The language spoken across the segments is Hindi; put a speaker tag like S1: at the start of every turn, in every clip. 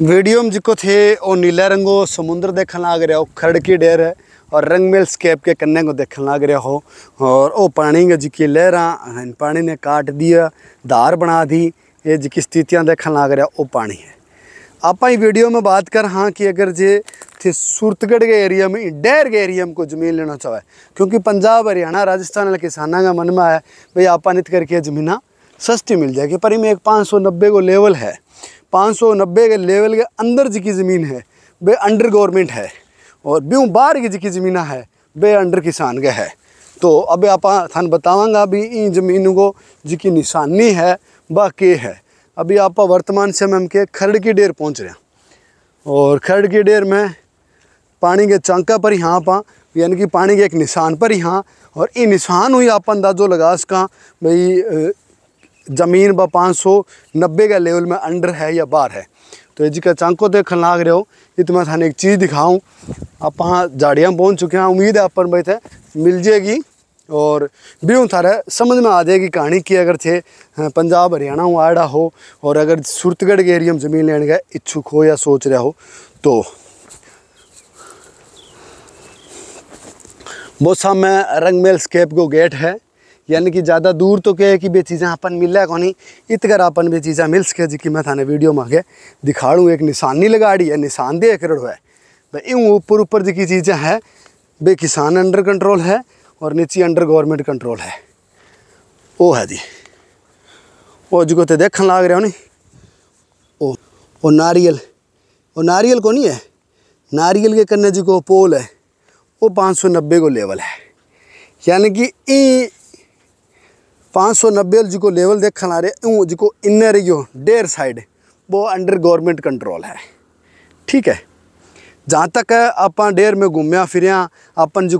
S1: वीडियो में जो थे वो नीला रंगो समुद्र देखने लग रहा हो खड़की की डेर है और रंगमेल स्केप के कन्ने को देखने लग रहा हो और वो पानी के लहर इन पानी ने काट दिया धार बना दी ये जिकी स्थितियाँ देखने लग रहा वो पानी है आप वीडियो में बात कर हाँ कि अगर जे थे सूरतगढ़ के एरिया में डेर के एरिया में को जमीन लेना चाहे क्योंकि पंजाब हरियाणा राजस्थान वाले किसानों का मन में आया भाई आप करके जमीना सस्ती मिल जाएगी पर इनमें एक पाँच सौ नब्बे को लेवल है 590 के लेवल के अंदर जिकी ज़मीन है बे अंडर गवर्नमेंट है और बिहू बाहर की जिकी ज़मीन है बे अंडर किसान के है तो अब आप थान बतावा भी इन जमीनों को जिकी निशानी है वह के है अभी आप वर्तमान समय हम के खरड़ की डेर पहुँच रहे हैं और खरड़ की डेर में पानी के चांका पर ही हाँ पा यानी कि पानी के एक निशान पर ही और ये निशान हुई आप अंदाजो लगा सका भाई ज़मीन ब पाँच सौ नब्बे का लेवल में अंडर है या बाहर है तो ये जी का चांको देख तो लाग रहे हो ये तो मैं थाने एक चीज़ दिखाऊँ आप झाड़ियाँ बोन चुके हैं उम्मीद है अपन भाई थे मिल जाएगी और भी थारे समझ में आ जाएगी कहानी की अगर थे हाँ, पंजाब हरियाणा आड़ा हो और अगर सुरतगढ़ के एरिया में ज़मीन लेने का इच्छुक हो या सोच रहे हो तो बोसा में रंगमेल स्केप को गेट है यानी कि ज़्यादा दूर तो क्या है कि बे चीज़ें अपन मिले कोनी इतकर अपन बे चीज़ें मिल सके जी कि मैं थाने वीडियो में आगे दिखाड़ूँ एक निशानी लगाड़ी है निशान दे करोड़ है भाई यूँ ऊपर ऊपर जी की चीज़ें हैं बे किसान अंडर कंट्रोल है और नीचे अंडर गवर्नमेंट कंट्रोल है वो है जी वो जो तो देख लग रहे हो नी ओ वो नारियल वो नारियल को नहीं है नारियल के कन्ने जो पोल है वो पाँच सौ नब्बे को लेवल है यानी कि पाँच सौ नब्बे जो लेवल देख आ रहे जो इनर यो डेर साइड वो अंडर गवर्नमेंट कंट्रोल है ठीक है जहाँ तक आप डेर में घूमया फिर अपन जो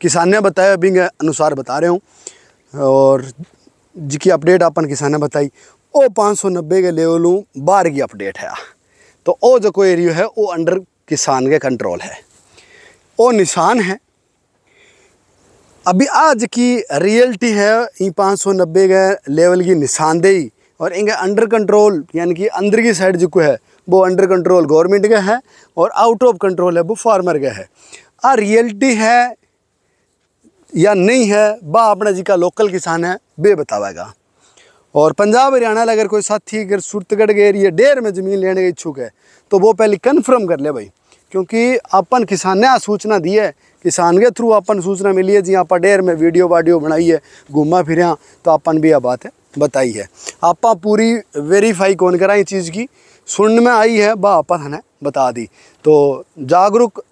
S1: किसान ने बताया बिंग अनुसार बता रहे हूँ और जिकी अपडेट अपन किसान ने बताई वो पाँच सौ नब्बे के लेवल बार की अपडेट है तो वो जो एरियो है वो अंडर किसान के कंट्रोल है वो निशान है अभी आज की रियलिटी है ई पाँच सौ नब्बे के लेवल की निशानदेही और इनके अंडर कंट्रोल यानी कि अंदर की साइड जो है वो अंडर कंट्रोल गवर्नमेंट का है और आउट ऑफ कंट्रोल है वो फार्मर का है आ रियलिटी है या नहीं है वह अपना जी का लोकल किसान है वे बतावेगा और पंजाब हरियाणा अगर कोई साथी अगर सुरतगढ़ के एरिया डेर में ज़मीन लेने के इच्छुक है तो वो पहले कन्फर्म कर ले भाई क्योंकि अपन किसान ने सूचना दी है किसान के थ्रू अपन सूचना मिली है जी आप डेर में वीडियो वाडियो बनाई है घूमा फिर तो अपन भी यह बात है बताई है आप पूरी वेरीफाई कौन इस चीज़ की सुन में आई है वह अपन हने बता दी तो जागरूक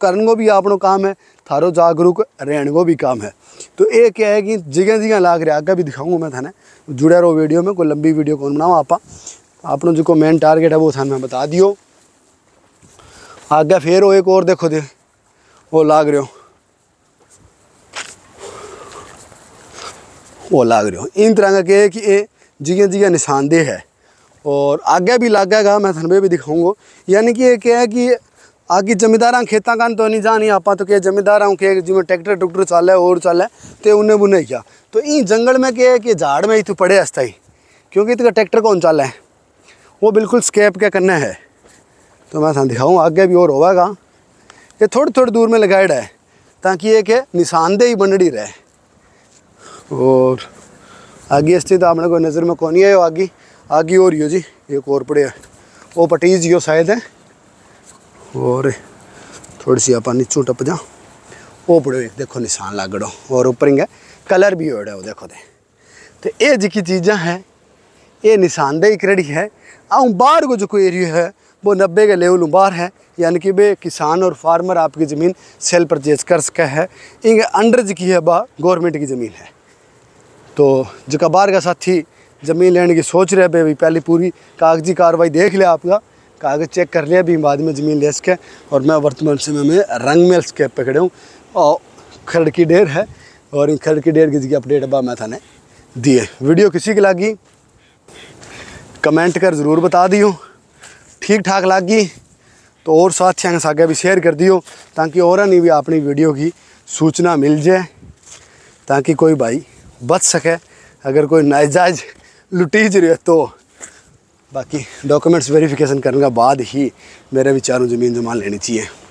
S1: करन को भी आपनों काम है थारो जागरूक रहने को भी काम है तो ये क्या है कि जगह जगह लाग रहा आगे भी दिखाऊंगा मैं थाने जुड़े रहो वीडियो में कोई लंबी वीडियो कौन बनाऊँ आप आपनों जो मेन टारगेट है वो थाना मैं बता दियो आगे फिर वो एक और देखो दे वो लाग रहे हो वो लाग रहे हो इन तरह का है कि ये जिया जिया निशानदेह है और आगे भी लागेगा मैं थनबे भी दिखाऊंगा यानी कि ये क्या है कि आगे जमींदारा खेतों का तो नहीं जानी आप तो क्या जमींदारा के जिम्मे ट्रैक्टर चल चाले और चाले तो उन्हें बुने किया तो इन जंगल में क्या है कि झाड़ में इतू पड़े हस्ता ही क्योंकि इतना ट्रैक्टर कौन चाले है वो बिल्कुल स्केप क्या करना है तो मैं थान दिखाऊँ आगे भी और होगा ये थोड़ी थोड़ी दूर में लगाया है ताकि एक निशानदेही बनड़ी रहे और आगे स्थित आपने को नज़र में कौन ही है आगे आगे और यो जी एक और पड़े वो पटीज यो शायद है और थोड़ी सी आप नीचू टप जा वो पड़े एक देखो निशान लागड़ो और ऊपर इंगे कलर भी हो वो देखो दे तो ये जी चीज़ा है ये निशानदेही करेड़ी है आऊँ बाहर को जो कोई एरिया है वो नब्बे के लेवल बार हैं यानी कि वे किसान और फार्मर आपकी ज़मीन सेल परचेज कर सके है अंडर जी की है बा गवर्नमेंट की ज़मीन है तो जो कबार का साथी ज़मीन लेने की सोच रहे भी पहले पूरी कागजी कार्रवाई देख लिया आपका कागज़ चेक कर लिया भी बाद में ज़मीन ले सके और मैं वर्तमान समय में रंग मेल के पकड़े हूँ और खड़की की डेर है और इन खड़की की डेर की जगह अपडेट अब मैं थाने दिए वीडियो किसी की लागी कमेंट कर ज़रूर बता हूँ ठीक ठाक लग गई तो और साथियों के सागे भी शेयर कर दियो ताकि और नहीं भी अपनी वीडियो की सूचना मिल जाए ताकि कोई भाई बच सके अगर कोई नाजायज लुटीज रहे तो बाकी डॉक्यूमेंट्स वेरिफिकेशन करने के बाद ही मेरे विचारों ज़मीन जमा लेनी चाहिए